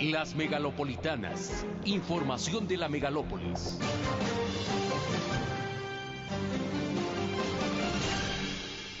Las megalopolitanas. Información de la megalópolis.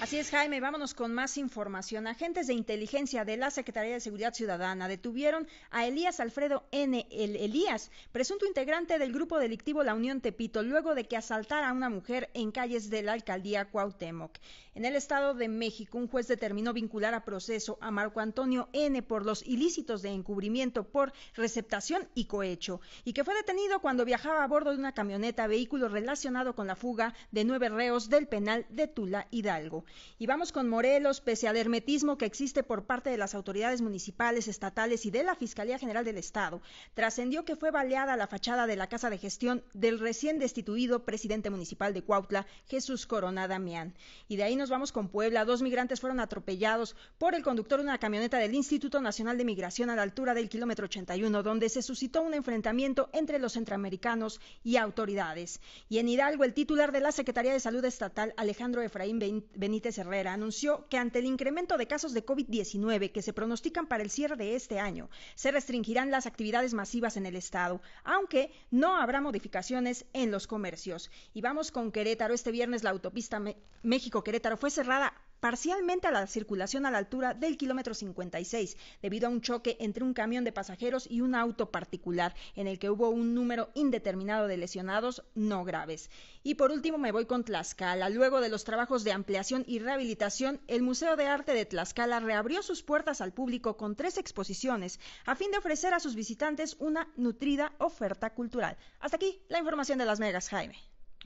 Así es, Jaime, vámonos con más información. Agentes de inteligencia de la Secretaría de Seguridad Ciudadana detuvieron a Elías Alfredo N. Elías, presunto integrante del grupo delictivo La Unión Tepito, luego de que asaltara a una mujer en calles de la alcaldía Cuauhtémoc. En el Estado de México, un juez determinó vincular a proceso a Marco Antonio N. por los ilícitos de encubrimiento por receptación y cohecho, y que fue detenido cuando viajaba a bordo de una camioneta vehículo relacionado con la fuga de nueve reos del penal de Tula Hidalgo. Y vamos con Morelos, pese al hermetismo que existe por parte de las autoridades municipales, estatales y de la Fiscalía General del Estado, trascendió que fue baleada la fachada de la casa de gestión del recién destituido presidente municipal de Cuautla, Jesús Corona Damián. Y de ahí nos vamos con Puebla. Dos migrantes fueron atropellados por el conductor de una camioneta del Instituto Nacional de Migración a la altura del kilómetro 81, donde se suscitó un enfrentamiento entre los centroamericanos y autoridades. Y en Hidalgo, el titular de la Secretaría de Salud Estatal, Alejandro Efraín Benítez, Herrera anunció que ante el incremento de casos de COVID-19 que se pronostican para el cierre de este año, se restringirán las actividades masivas en el Estado, aunque no habrá modificaciones en los comercios. Y vamos con Querétaro. Este viernes la autopista México-Querétaro fue cerrada parcialmente a la circulación a la altura del kilómetro 56, debido a un choque entre un camión de pasajeros y un auto particular, en el que hubo un número indeterminado de lesionados no graves. Y por último me voy con Tlaxcala. Luego de los trabajos de ampliación y rehabilitación, el Museo de Arte de Tlaxcala reabrió sus puertas al público con tres exposiciones, a fin de ofrecer a sus visitantes una nutrida oferta cultural. Hasta aquí la información de las megas, Jaime.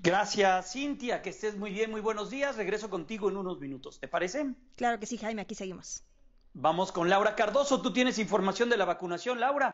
Gracias, Cintia, que estés muy bien, muy buenos días. Regreso contigo en unos minutos, ¿te parece? Claro que sí, Jaime, aquí seguimos. Vamos con Laura Cardoso, tú tienes información de la vacunación, Laura.